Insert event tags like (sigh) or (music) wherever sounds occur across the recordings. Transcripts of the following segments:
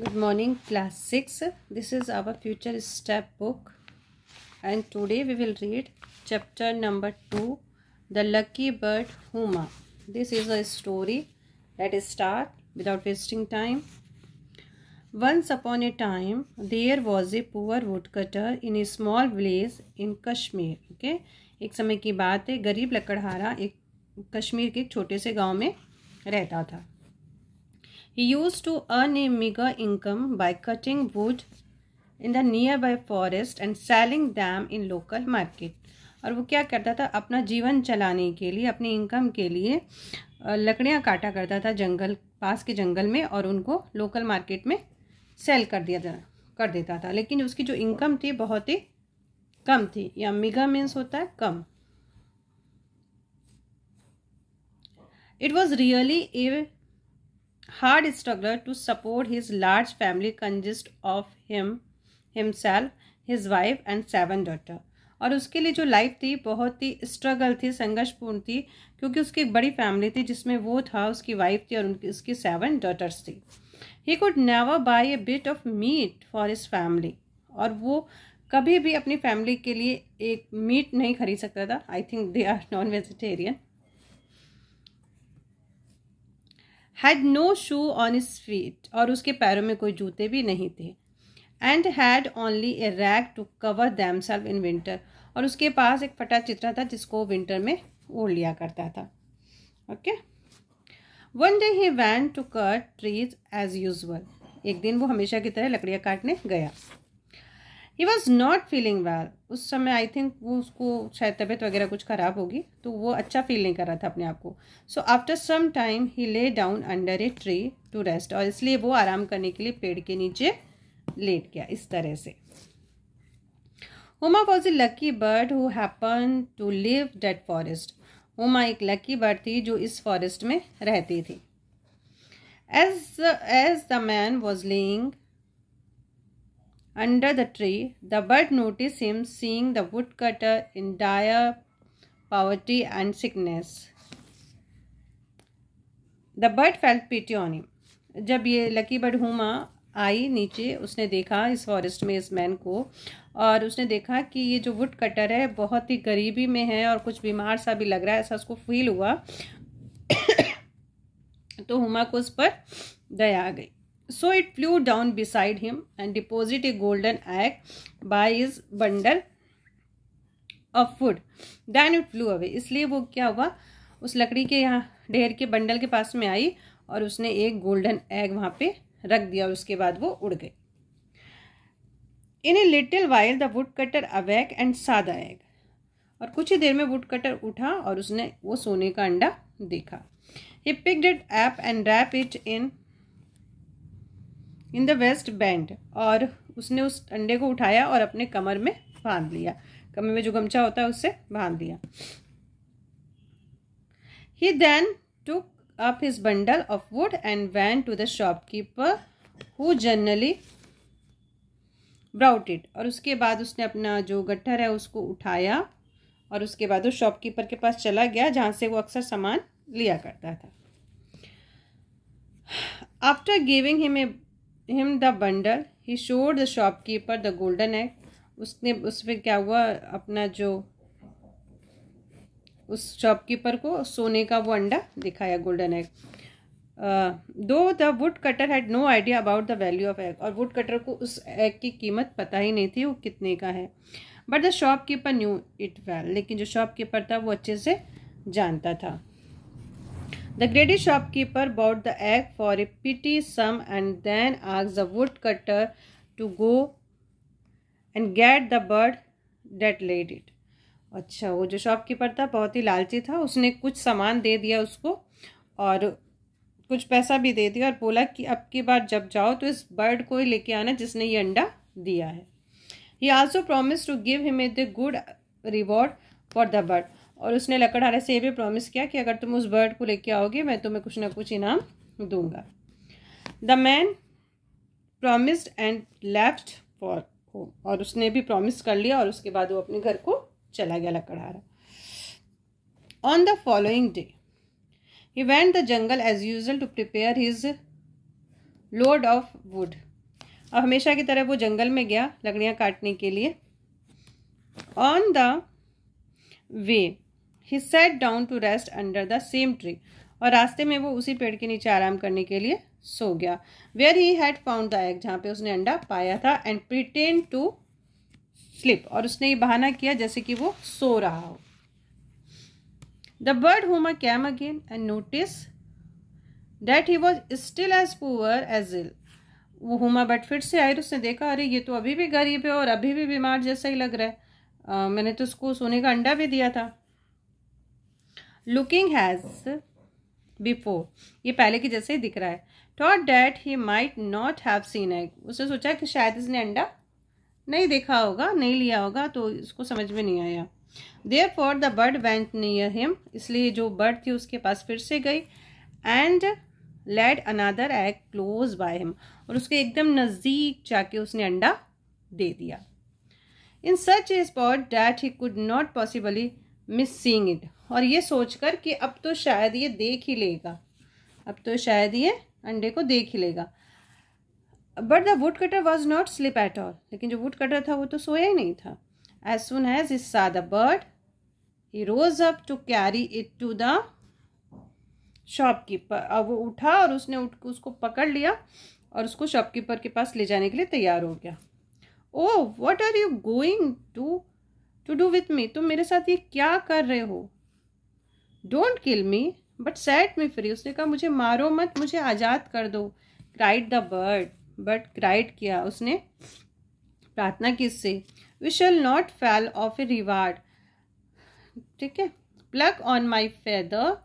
good morning class 6 this is our future step book and today we will read chapter number 2 the lucky bird huma this is a story let us start without wasting time once upon a time there was a poor woodcutter in a small village in kashmir okay एक समय की बात है गरीब लकड़हारा एक कश्मीर के एक छोटे से गांव में रहता था He used to earn a meager income by cutting wood in the nearby forest and selling them in local market. और वो क्या करता था अपना जीवन चलाने के लिए अपनी इनकम के लिए लकड़ियाँ काटा करता था जंगल पास के जंगल में और उनको लोकल मार्केट में सेल कर दिया था कर देता था लेकिन उसकी जो इनकम थी बहुत ही कम थी या मिगा मीन्स होता है come it was really a hard struggler to support his large family consist of him himself his wife and seven daughter और उसके लिए जो लाइफ थी बहुत ही स्ट्रगल थी संघर्षपूर्ण थी क्योंकि उसकी एक बड़ी फैमिली थी जिसमें वो था उसकी वाइफ थी और उनकी उसकी सेवन डॉटर्स थी he could never buy a bit of meat for his family और वो कभी भी अपनी फैमिली के लिए एक मीट नहीं खरीद सकता था I think they are non vegetarian had no shoe on his feet और उसके पैरों में कोई जूते भी नहीं थे and had only a rag to cover themselves in winter और उसके पास एक फटा चित्रा था जिसको विंटर में ओढ़ लिया करता था okay one day he went to cut trees as usual एक दिन वो हमेशा की तरह लकड़ियाँ काटने गया he was not feeling well उस समय आई थिंक वो उसको शायद तबीयत वगैरह कुछ ख़राब होगी तो वो अच्छा फील नहीं कर रहा था अपने आप को so after some time he lay down under a tree to rest और इसलिए वो आराम करने के लिए पेड़ के नीचे लेट गया इस तरह से Homa was a lucky bird who happen to live that forest Homa एक लक्की बर्ड थी जो इस फॉरेस्ट में रहती थी as as the man was laying Under the tree, the bird noticed him seeing the woodcutter in dire poverty and sickness. The bird felt pity on him जब ये lucky bird Huma आई नीचे उसने देखा इस फॉरेस्ट में इस मैन को और उसने देखा कि ये जो वुड कटर है बहुत ही गरीबी में है और कुछ बीमार सा भी लग रहा है ऐसा उसको फील हुआ (coughs) तो हुमा को उस पर दया आ गई so it flew down beside him and deposit a golden egg by his bundle of food. Then it flew away. इसलिए वो क्या हुआ उस लकड़ी के यहाँ ढेर के बंडल के पास में आई और उसने एक गोल्डन एग वहाँ पे रख दिया और उसके बाद वो उड़ गई in a little while the would cutter awake and saw the egg और कुछ ही देर में वुड कटर उठा और उसने वो सोने का अंडा देखा he picked it up and wrap it in in the waist band और उसने उस अंडे को उठाया और अपने कमर में बांध लिया कमर में जो गमछा होता है उससे बांध दिया he then took up his bundle of wood and went to the shopkeeper who generally brought it और उसके बाद उसने अपना जो गट्ठर है उसको उठाया और उसके बाद वो शॉपकीपर के पास चला गया जहाँ से वो अक्सर सामान लिया करता था after giving him a him the bundle he showed the shopkeeper the golden egg उसने उस पर क्या हुआ अपना जो उस शॉपकीपर को सोने का वो अंडा दिखाया golden egg though the would cutter had no idea about the value of egg और वुड कटर को उस एग की कीमत पता ही नहीं थी वो कितने का है but the shopkeeper knew it well लेकिन जो शॉपकीपर था वो अच्छे से जानता था greatest shopkeeper bought the egg for a petty sum and then then the would cutter to go and get the bird that laid it अच्छा वो जो शॉपकीपर था बहुत ही लालची था उसने कुछ सामान दे दिया उसको और कुछ पैसा भी दे दिया और बोला कि अब की बार जब जाओ तो इस बर्ड को ही लेके आना जिसने ये अंडा दिया है he also promise to give him a the good reward for the bird और उसने लकड़हारा से ये भी प्रॉमिस किया कि अगर तुम उस बर्ड को लेके आओगे मैं तुम्हें कुछ ना कुछ इनाम दूंगा the man promised and left for home और उसने भी प्रॉमिस कर लिया और उसके बाद वो अपने घर को चला गया लकड़हारा on the following day he went the jungle as usual to prepare his load of wood और हमेशा की तरह वो जंगल में गया लकड़ियाँ काटने के लिए on the way he set down to rest under the same tree और रास्ते में वो उसी पेड़ के नीचे आराम करने के लिए सो गया where he had found the egg जहाँ पे उसने अंडा पाया था एंड प्रिटेन टू स्लिप और उसने ये बहाना किया जैसे कि वो सो रहा हो the bird Huma came again and notice that he was still as poor as ill वो हुमा बट फिर से आई उसने देखा अरे ये तो अभी भी गरीब है और अभी भी बीमार जैसा ही लग रहा है आ, मैंने तो उसको सोने का अंडा भी दिया था लुकिंग हैज बिफोर ये पहले की जैसे ही दिख रहा है thought that he might not have seen egg उसने सोचा कि शायद इसने अंडा नहीं देखा होगा नहीं लिया होगा तो इसको समझ में नहीं आया therefore the bird went near him इसलिए जो बर्ड थी उसके पास फिर से गई and laid another egg close by him और उसके एकदम नज़दीक जाके उसने अंडा दे दिया in such a spot that he could not possibly miss seeing it और ये सोचकर कि अब तो शायद ये देख ही लेगा अब तो शायद ये अंडे को देख ही लेगा but the would cutter was not sleep at all लेकिन जो वुड कटर था वो तो सोया ही नहीं था as soon as he saw the bird he rose up to carry it to the shopkeeper अब वो उठा और उसने उठ उसको पकड़ लिया और उसको शॉपकीपर के पास ले जाने के लिए तैयार हो गया oh what are you going to to do with me तुम मेरे साथ ये क्या कर रहे हो don't kill me but set me free उसने कहा मुझे मारो मत मुझे आज़ाद कर दो cried the bird but cried किया उसने प्रार्थना इससे we shall not fail of a reward ठीक है pluck on my feather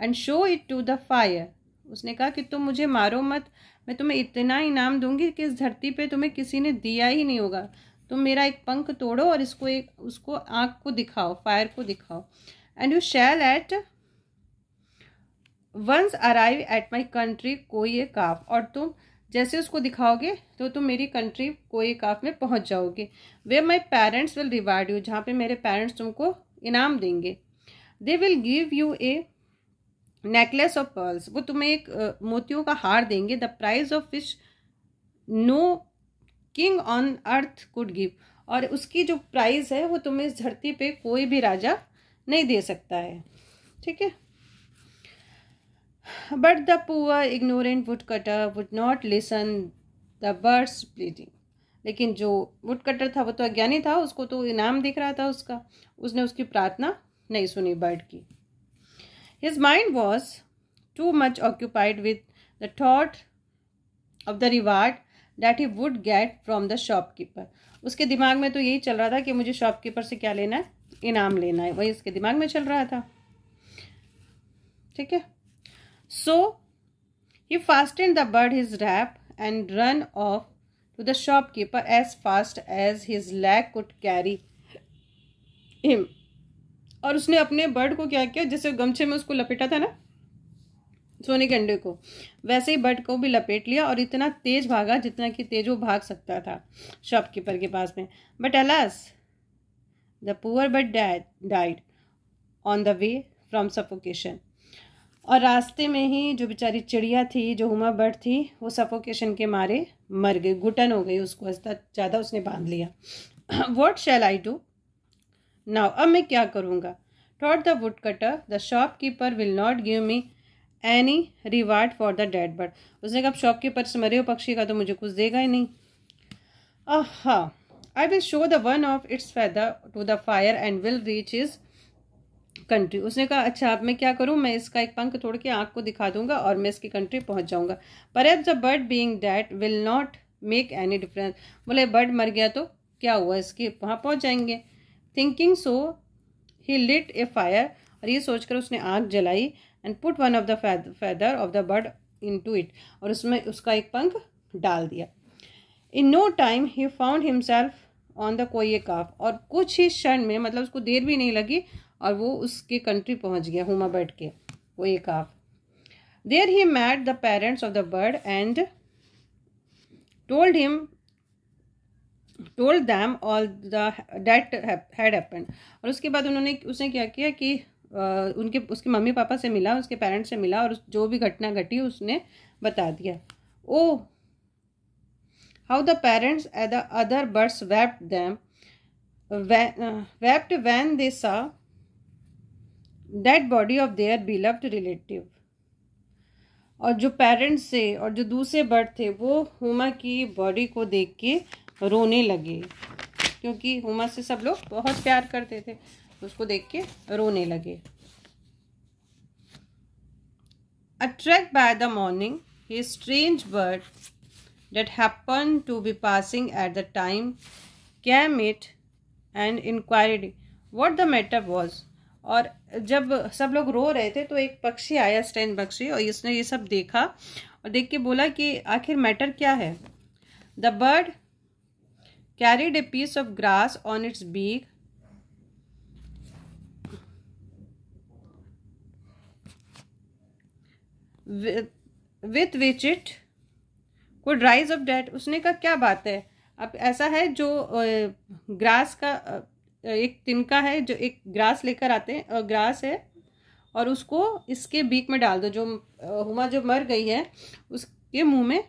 and show it to the fire उसने कहा कि तुम मुझे मारो मत मैं तुम्हें इतना इनाम दूंगी कि इस धरती पे तुम्हें किसी ने दिया ही नहीं होगा तुम मेरा एक पंख तोड़ो और इसको एक उसको आँख को दिखाओ फायर को दिखाओ and you shall at once arrive at my country Koh Qaf और तुम जैसे उसको दिखाओगे तो तुम मेरी कंट्री कोई काफ में पहुंच जाओगे where my parents will reward you जहाँ पे मेरे पेरेंट्स तुमको इनाम देंगे they will give you a necklace of pearls वो तुम्हें एक मोतियों का हार देंगे the prize of which no king on earth could give और उसकी जो प्राइज़ है वो तुम्हें इस धरती पे कोई भी राजा नहीं दे सकता है ठीक है but the poor ignorant would cutter would not listen the bird's pleading लेकिन जो वुड कटर था वो तो अज्ञानी था उसको तो इनाम दिख रहा था उसका उसने उसकी प्रार्थना नहीं सुनी बर्ड की his mind was too much occupied with the thought of the reward that he would get from the shopkeeper उसके दिमाग में तो यही चल रहा था कि मुझे शॉपकीपर से क्या लेना है इनाम लेना है वही उसके दिमाग में चल रहा था ठीक है so he fast in the bird his wrap and run off to the shopkeeper as fast as his leg could carry him और उसने अपने बर्ड को क्या किया जैसे गमछे में उसको लपेटा था ना सोने के अंडे को वैसे ही बर्ड को भी लपेट लिया और इतना तेज भागा जितना कि तेज वो भाग सकता था शॉपकीपर के पास में but alas The poor bird died, died on the way from suffocation. और रास्ते में ही जो बेचारी चिड़िया थी जो हुमा बर्ड थी वो सफोकेशन के मारे मर गई घुटन हो गई उसको ज़्यादा उसने बांध लिया what shall I do now अब मैं क्या करूँगा thought the would cutter the shopkeeper will not give me any reward for the dead bird उसने कहा शॉप कीपर से मरे हो पक्षी का तो मुझे कुछ देगा ही नहीं हाँ I will show the one of its feather to the fire and will reach his country उसने कहा अच्छा अब मैं क्या करूं मैं इसका एक पंख तोड़ के आँख को दिखा दूंगा और मैं इसकी कंट्री पहुंच जाऊंगा पर if the bird being that will not make any difference बोले बर्ड मर गया तो क्या हुआ इसके वहाँ पहुँच जाएंगे thinking so he lit a fire और ये सोचकर उसने आग जलाई and put one of the feather of the bird in to it और उसमें उसका एक पंख डाल दिया in no time he found himself on the Koh काफ और कुछ ही क्षण में मतलब उसको देर भी नहीं लगी और वो उसके कंट्री पहुंच गया हुमा बर्ड के Koh Qaf there he met the parents of the bird and told him told them all the that had happen और उसके बाद उन्होंने उसने क्या किया कि आ, उनके उसके मम्मी पापा से मिला उसके पेरेंट्स से मिला और जो भी घटना घटी उसने बता दिया oh how the parents and the other birds wept them when, uh, when wept when they saw dead body of their beloved relative और जो पेरेंट्स थे और जो दूसरे बर्ड थे वो हुमा की बॉडी को देख के रोने लगे क्योंकि हुमा से सब लोग बहुत प्यार करते थे तो उसको देख के रोने लगे अट्रैक्ट बाय द मॉर्निंग ही strange bird that happen to be passing at the time came it and inquired what the matter was और जब सब लोग रो रहे थे तो एक पक्षी आया स्टैंड पक्षी और इसने ये सब देखा और देख के बोला कि आखिर मैटर क्या है the bird carried a piece of grass on its beak with which it would raise off that उसने कहा क्या बात है अब ऐसा है जो ग्रास का एक तिनका है जो एक ग्रास लेकर आते हैं ग्रास है और उसको इसके बीक में डाल दो जो हुमा जो मर गई है उसके मुंह में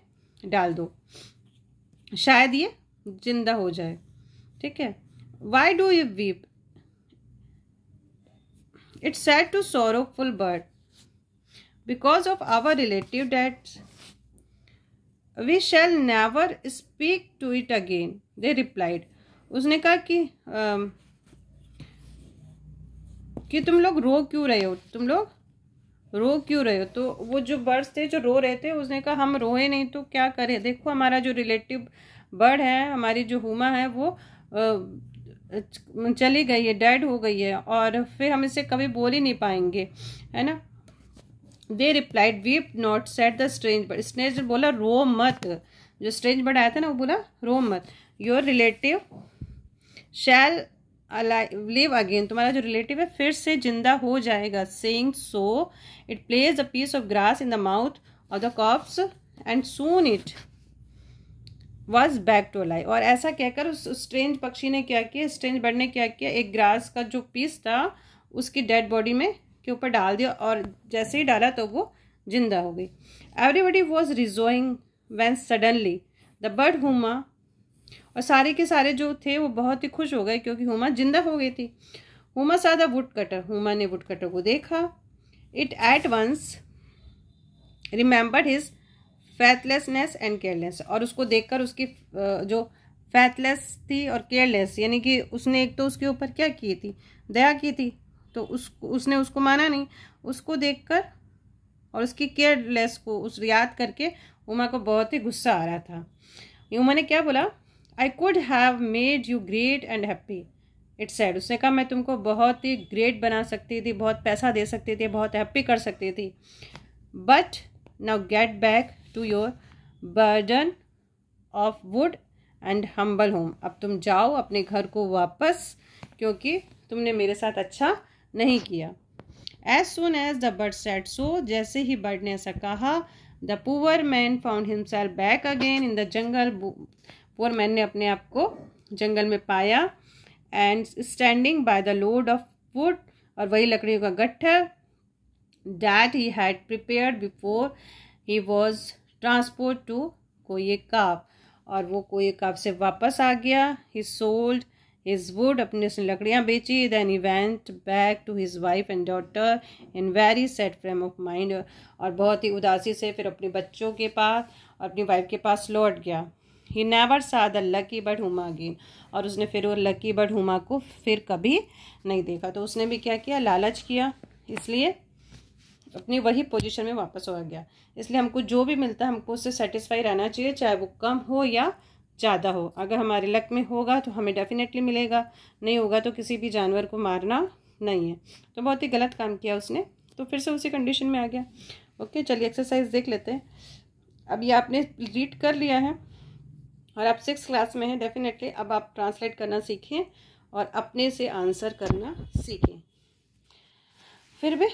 डाल दो शायद ये जिंदा हो जाए ठीक है why do you weep it's said to sorrowful bird because of our relative deaths we shall never speak to it again they replied उसने कहा कि आ, um, कि तुम लोग रो क्यों रहे हो तुम लोग रो क्यों रहे हो तो वो जो बर्ड्स थे जो रो रहे थे उसने कहा हम रोए नहीं तो क्या करें देखो हमारा जो रिलेटिव बर्ड है हमारी जो हुमा है वो चली गई है डेड हो गई है और फिर हम इसे कभी बोल ही नहीं पाएंगे है ना they replied weep not said the strange bird स्नेज बोला रो मत जो स्ट्रेंज बर्ड आया था ना वो बोला रो मत your relative shall alive live again तुम्हारा जो रिलेटिव है फिर से जिंदा हो जाएगा saying so it placed a piece of grass in the mouth of the corpse and soon it was back to alive और ऐसा कहकर उस स्ट्रेंज पक्षी ने क्या किया स्ट्रेंज बर्ड ने क्या किया एक ग्रास का जो पीस था उसकी डेड बॉडी में के ऊपर डाल दिया और जैसे ही डाला तो वो जिंदा हो गई everybody was rejoicing when suddenly the bird Huma और सारे के सारे जो थे वो बहुत ही खुश हो गए क्योंकि हुमा जिंदा हो गई थी हुमा सादा वुड कटर हुमा ने वुड कटर को देखा it at once remembered his faithlessness and careless और उसको देखकर उसकी जो फैथलेस थी और केयरलेस यानी कि उसने एक तो उसके ऊपर क्या की थी दया की थी तो उस उसने उसको माना नहीं उसको देखकर और उसकी केयरलेस को उस याद करके उमा को बहुत ही गुस्सा आ रहा था उमा ने क्या बोला I could have made you great and happy it's said उसने कहा मैं तुमको बहुत ही ग्रेट बना सकती थी बहुत पैसा दे सकती थी बहुत हैप्पी कर सकती थी but now get back to your burden of wood and humble home अब तुम जाओ अपने घर को वापस क्योंकि तुमने मेरे साथ अच्छा नहीं किया as soon as the bird said so जैसे ही बर्ड ने ऐसा कहा the poor man found himself back again in the jungle poor man ने अपने आप को जंगल में पाया and standing by the load of wood और वही लकड़ियों का गट्ठर that he had prepare before he was transport to कोये काफ और वो कोये काफ से वापस आ गया ही सोल्ड हिज वुड अपने उसने लकड़ियाँ बेची then event back to his wife and daughter in very sad frame of mind और बहुत ही उदासी से फिर अपने बच्चों के पास और अपनी वाइफ के पास लौट गया he never saw the lucky bird Huma again और उसने फिर वो लकी बर्ड हुमा को फिर कभी नहीं देखा तो उसने भी क्या किया लालच किया इसलिए अपनी वही पोजिशन में वापस हो गया इसलिए हमको जो भी मिलता है हमको उससे सेटिस्फाई रहना चाहिए चाहे वो कम हो या ज़्यादा हो अगर हमारे लक में होगा तो हमें डेफिनेटली मिलेगा नहीं होगा तो किसी भी जानवर को मारना नहीं है तो बहुत ही गलत काम किया उसने तो फिर से उसी कंडीशन में आ गया ओके चलिए एक्सरसाइज देख लेते हैं अब ये आपने रीड कर लिया है और आप सिक्स क्लास में हैं डेफिनेटली अब आप ट्रांसलेट करना सीखें और अपने से आंसर करना सीखें फिर भी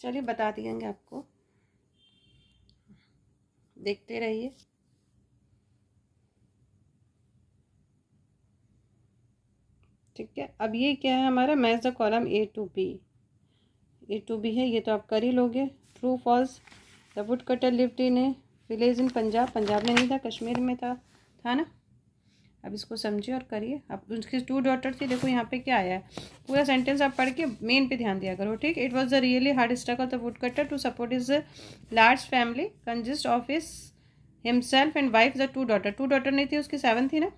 चलिए बता देंगे आपको देखते रहिए ठीक है अब ये क्या है हमारा match the column A to B A to B है ये तो आप कर ही लोगे true false the would woodcutter lived in a village in Punjab Punjab में नहीं था कश्मीर में था था ना अब इसको समझिए और करिए अब उसके टू डॉटर थी देखो यहाँ पे क्या आया है पूरा सेंटेंस आप पढ़ के मेन पे ध्यान दिया करो ठीक it was the really hard struggle the would cutter to support his large family consist of his himself and wife the two daughter two daughter नहीं थी उसकी सेवन थी ना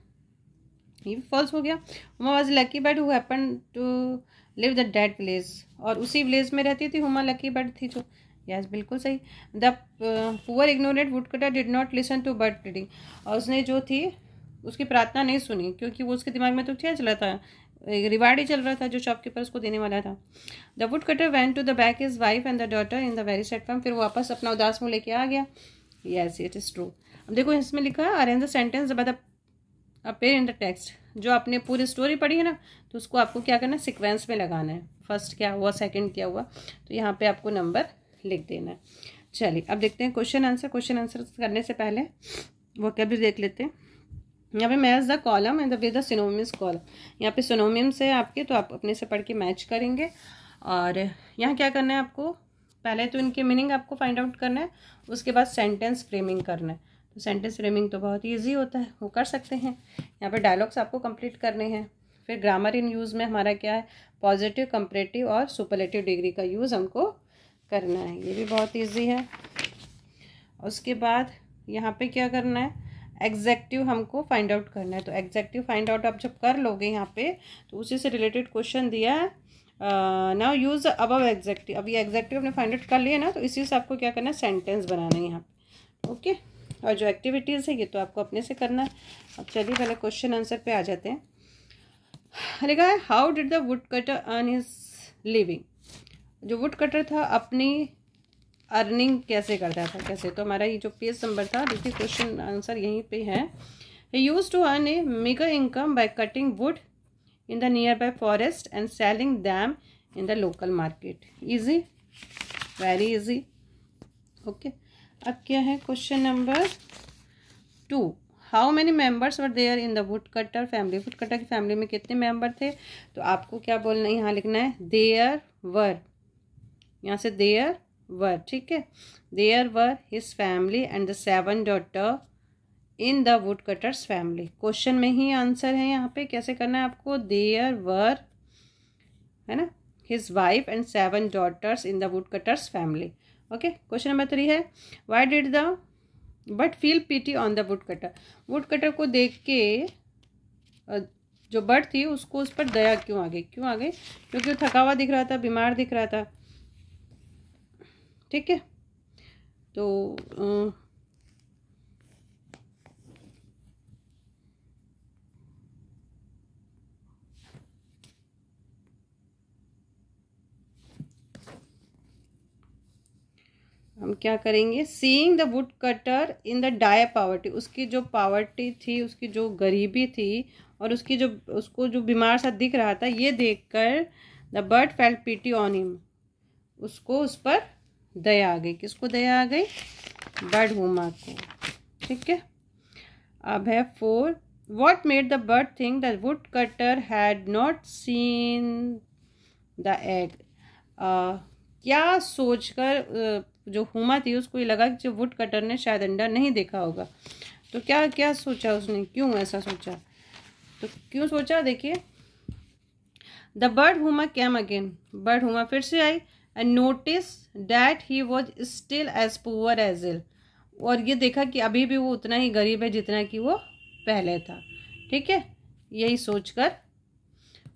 ये भी फॉल्स हो गया Huma was lucky but who to live the dead place और उसी प्लेस में रहती थी हुमा लकी बट थी जो यस बिल्कुल सही the poor ignorant would woodcutter did not listen to bird breeding और उसने जो थी उसकी प्रार्थना नहीं सुनी क्योंकि वो उसके दिमाग में तो क्या चला था रिवार्ड ही चल रहा था जो शॉपकीपर उसको देने वाला था the would woodcutter went to the back his wife and the daughter in the very sad form फिर वापस अपना उदास मुँह लेके आ गया येस इट इज़ ट्रू अब देखो इसमें लिखा है arrange the sentence by the appear in the text जो आपने पूरी स्टोरी पढ़ी है ना तो उसको आपको क्या करना है सिक्वेंस में लगाना है फर्स्ट क्या हुआ सेकेंड क्या हुआ तो यहाँ पर आपको नंबर लिख देना है चलिए अब देखते हैं क्वेश्चन आंसर क्वेश्चन आंसर करने से पहले वो कभी देख लेते हैं यहाँ पे match the column and the with the column यहाँ पे सिनोमियम्स है आपके तो आप अपने से पढ़ के मैच करेंगे और यहाँ क्या करना है आपको पहले तो इनके मीनिंग आपको फाइंड आउट करना है उसके बाद सेंटेंस फ्रेमिंग करना है तो सेंटेंस फ्रेमिंग तो बहुत ईजी होता है वो कर सकते हैं यहाँ पर डायलॉग्स आपको कंप्लीट करने हैं फिर ग्रामर इन यूज़ में हमारा क्या है पॉजिटिव कंपरेटिव और सुपरलेटिव डिग्री का यूज़ हमको करना है ये भी बहुत ईजी है उसके बाद यहाँ पे क्या करना है एग्जैक्टिव हमको फाइंड आउट करना है तो एग्जैक्टिव फाइंड आउट आप जब कर लोगे यहाँ पे तो उसी से रिलेटेड क्वेश्चन दिया है नाउ यूज़ अबव एग्जैक्टिव अब ये एग्जैक्टिव हमने फाइंड आउट कर लिया ना तो इसी से आपको क्या करना है सेंटेंस बनाना है यहाँ पे ओके okay? और जो एक्टिविटीज़ है ये तो आपको अपने से करना है अब चलिए पहले क्वेश्चन आंसर पे आ जाते हैं लिखा है how did the would woodcutter earn his living जो वुड कटर था अपनी अर्निंग कैसे करता था कैसे तो हमारा ये जो पेज नंबर था देखिए क्वेश्चन आंसर यहीं पे है used to earn a meagre income by cutting wood in the nearby forest and selling them in the local market easy very easy okay अब क्या है question number two how many members were there in the would woodcutter family woodcutter की family में कितने member थे तो आपको क्या बोलना है यहाँ लिखना है देयर वर यहाँ से देयर वर ठीक है there were his family and the seven daughter in the woodcutter's family question में ही आंसर है यहाँ पे कैसे करना है आपको देयर वर है ना his wife and seven daughters in the woodcutter's family okay question number three है why did the bird feel pity on the would cutter would cutter को देख के जो बर्ड थी उसको उस पर दया क्यों आ गई क्यों आ गई क्योंकि वो थका हुआ दिख रहा था बीमार दिख रहा था ठीक है तो क्या करेंगे seeing the would woodcutter in the dire poverty उसकी जो पावर्टी थी उसकी जो गरीबी थी और उसकी जो उसको जो बीमार सा दिख रहा था ये देख कर the bird fell pity on him उसको उस पर दया आ गई किसको दया आ गई बर्ड हुमा को ठीक है अब है four what made the bird think the would cutter had not seen the egg क्या सोचकर जो हुमा थी उसको ये लगा कि जो वुड कटर ने शायद अंडा नहीं देखा होगा तो क्या क्या सोचा उसने क्यों ऐसा सोचा तो क्यों सोचा देखिए the bird Huma came again bird Huma फिर से आई and notice that he was still as poor as ill और ये देखा कि अभी भी वो उतना ही गरीब है जितना कि वो पहले था ठीक है यही सोचकर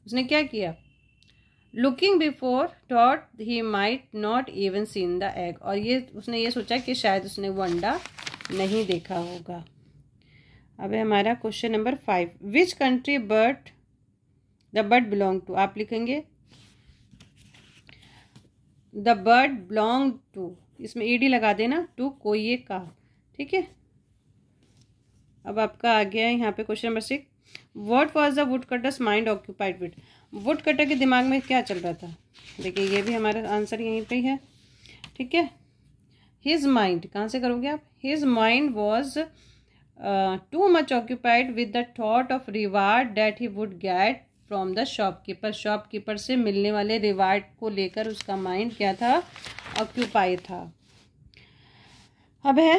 उसने क्या किया looking before that he might not even seen the egg और ये उसने ये सोचा कि शायद उसने वो अंडा नहीं देखा होगा अब हमारा question number five which country bird the bird belong to आप लिखेंगे द बर्ड बिलोंग टू इसमें ईडी लगा देना टू कोई का ठीक है अब आपका आ गया है यहाँ पे question number six what was the woodcutter's mind occupied with woodcutter के दिमाग में क्या चल रहा था देखिए ये भी हमारा आंसर यहीं पे है ठीक है हिज माइंड कहाँ से करोगे आप his mind was too much occupied with the thought of reward that he would get from the shopkeeper shopkeeper से मिलने वाले रिवार्ड को लेकर उसका माइंड क्या था ऑक्यूपाई था अब है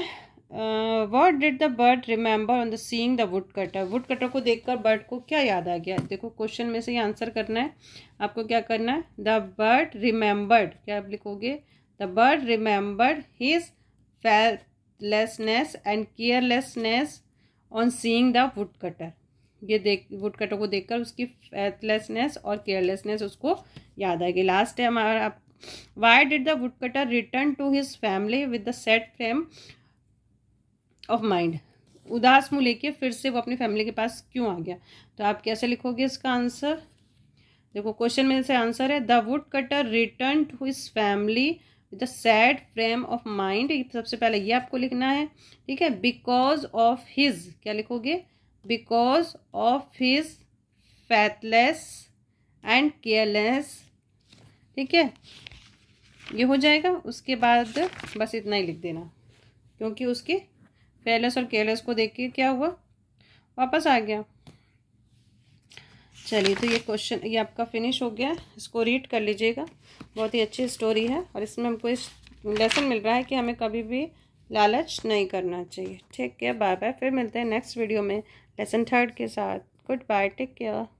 what did the bird remember on the seeing the would cutter would cutter को देखकर बर्ड को क्या याद आ गया देखो क्वेश्चन में से ही आंसर करना है आपको क्या करना है द बर्ड रिमेंबर्ड क्या आप लिखोगे the bird remembered his faithlessness and carelessness on seeing the would woodcutter ये देख वुड कटर को देखकर उसकी फेथलेसनेस और केयरलेसनेस उसको याद आ गई लास्ट है हमारा why did the would woodcutter return to his family with the sad frame of mind उदास मुँह लेके फिर से वो अपनी फैमिली के पास क्यों आ गया तो आप कैसे लिखोगे इसका आंसर देखो क्वेश्चन में से आंसर है the would woodcutter return to his family with sad frame of mind सबसे पहले ये आपको लिखना है ठीक है बिकॉज ऑफ हिज क्या लिखोगे because of his faithless and careless ठीक है ये हो जाएगा उसके बाद बस इतना ही लिख देना क्योंकि उसके रेलेस और केयरलेस को देख के क्या हुआ वापस आ गया चलिए तो ये क्वेश्चन ये आपका फिनिश हो गया इसको रीड कर लीजिएगा बहुत ही अच्छी स्टोरी है और इसमें हमको इस लेसन मिल रहा है कि हमें कभी भी लालच नहीं करना चाहिए ठीक है बाय बाय फिर मिलते हैं नेक्स्ट वीडियो में लेसन थर्ड के साथ गुड बाय टेक केयर